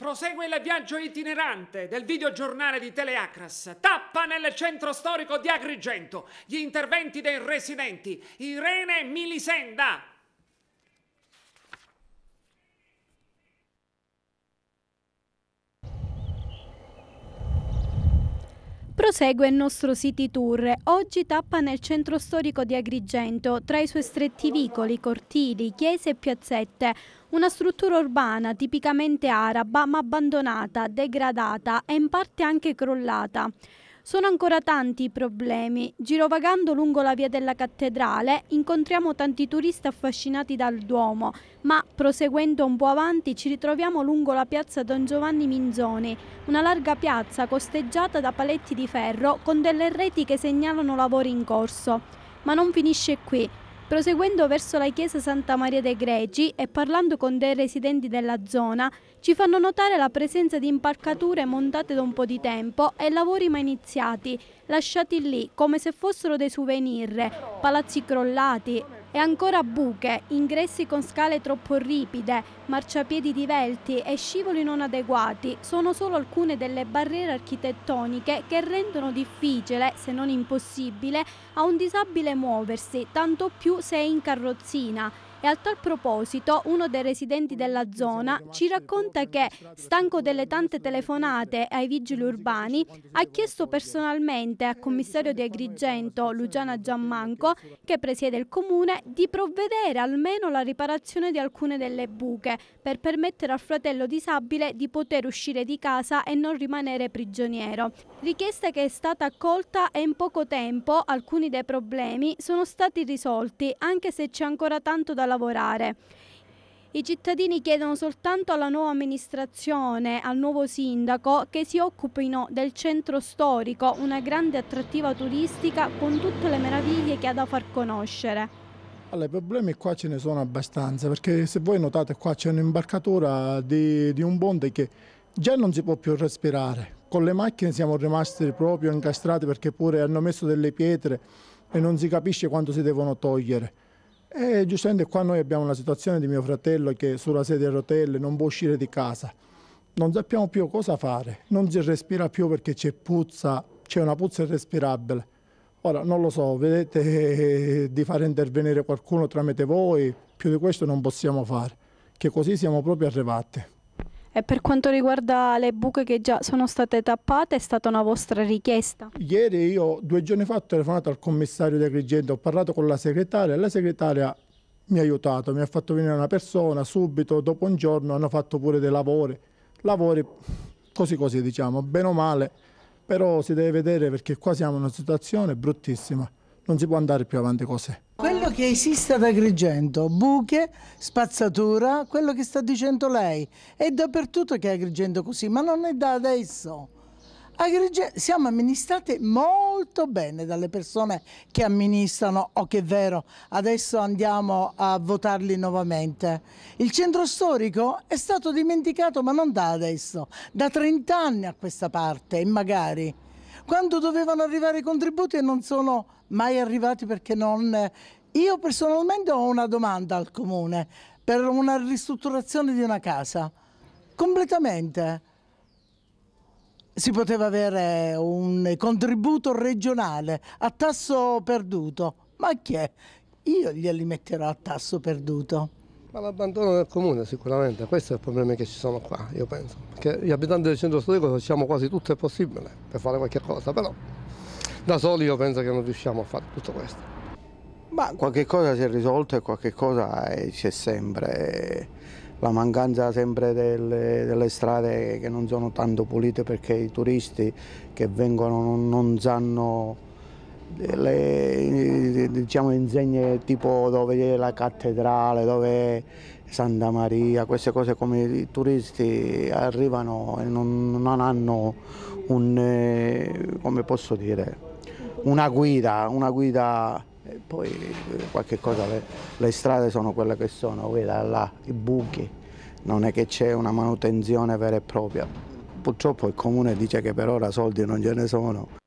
Prosegue il viaggio itinerante del videogiornale di Teleacras. Tappa nel centro storico di Agrigento. Gli interventi dei residenti. Irene Milisenda. Prosegue il nostro City Tour. Oggi tappa nel centro storico di Agrigento, tra i suoi stretti vicoli, cortili, chiese e piazzette. Una struttura urbana tipicamente araba ma abbandonata, degradata e in parte anche crollata. Sono ancora tanti i problemi. Girovagando lungo la via della cattedrale incontriamo tanti turisti affascinati dal Duomo, ma proseguendo un po' avanti ci ritroviamo lungo la piazza Don Giovanni Minzoni, una larga piazza costeggiata da paletti di ferro con delle reti che segnalano lavori in corso. Ma non finisce qui. Proseguendo verso la chiesa Santa Maria dei Greci e parlando con dei residenti della zona, ci fanno notare la presenza di impalcature montate da un po' di tempo e lavori mai iniziati, lasciati lì come se fossero dei souvenir, palazzi crollati, e ancora buche, ingressi con scale troppo ripide, marciapiedi divelti e scivoli non adeguati sono solo alcune delle barriere architettoniche che rendono difficile, se non impossibile, a un disabile muoversi, tanto più se è in carrozzina. E a tal proposito uno dei residenti della zona ci racconta che, stanco delle tante telefonate ai vigili urbani, ha chiesto personalmente al commissario di Agrigento, Luciana Giammanco, che presiede il comune, di provvedere almeno alla riparazione di alcune delle buche per permettere al fratello disabile di poter uscire di casa e non rimanere prigioniero. Richiesta che è stata accolta e in poco tempo alcuni dei problemi sono stati risolti, anche se c'è ancora tanto da lavorare. I cittadini chiedono soltanto alla nuova amministrazione, al nuovo sindaco, che si occupino del centro storico, una grande attrattiva turistica con tutte le meraviglie che ha da far conoscere. Allora, i problemi qua ce ne sono abbastanza, perché se voi notate qua c'è un'imbarcatura di, di un ponte che già non si può più respirare. Con le macchine siamo rimasti proprio incastrati perché pure hanno messo delle pietre e non si capisce quanto si devono togliere. E giustamente qua noi abbiamo una situazione di mio fratello che sulla sedia a rotelle non può uscire di casa, non sappiamo più cosa fare, non si respira più perché c'è puzza, c'è una puzza irrespirabile. Ora non lo so, vedete di fare intervenire qualcuno tramite voi, più di questo non possiamo fare, che così siamo proprio arrivati. E per quanto riguarda le buche che già sono state tappate, è stata una vostra richiesta? Ieri io, due giorni fa, ho telefonato al commissario di Agrigento, ho parlato con la segretaria, la segretaria mi ha aiutato, mi ha fatto venire una persona, subito, dopo un giorno, hanno fatto pure dei lavori, lavori così così diciamo, bene o male, però si deve vedere perché qua siamo in una situazione bruttissima, non si può andare più avanti così quello che esiste ad Agrigento, buche, spazzatura, quello che sta dicendo lei. È dappertutto che è Agrigento così, ma non è da adesso. Agrigento, siamo amministrate molto bene dalle persone che amministrano o che è vero, adesso andiamo a votarli nuovamente. Il centro storico è stato dimenticato ma non da adesso, da 30 anni a questa parte e magari quando dovevano arrivare i contributi e non sono mai arrivati perché non io personalmente ho una domanda al comune per una ristrutturazione di una casa. Completamente. Si poteva avere un contributo regionale a tasso perduto. Ma chi è? Io glieli metterò a tasso perduto. Ma l'abbandono del comune sicuramente, questo è il problema che ci sono qua, io penso. Perché gli abitanti del centro storico facciamo quasi tutto il possibile per fare qualche cosa, però da soli io penso che non riusciamo a fare tutto questo. Ma qualche cosa si è risolto e qualche cosa c'è eh, sempre. Eh, la mancanza sempre delle, delle, strade che non sono tanto pulite perché i turisti che vengono non, non sanno eh, le diciamo, insegne tipo dove è la cattedrale, dove è Santa Maria, queste cose come i turisti arrivano e non, non hanno un, come posso dire, una guida, una guida e poi eh, qualche cosa, le, le, strade sono quelle che sono, quella là, i buchi, non è che c'è una manutenzione vera e propria. Purtroppo il comune dice che per ora soldi non ce ne sono,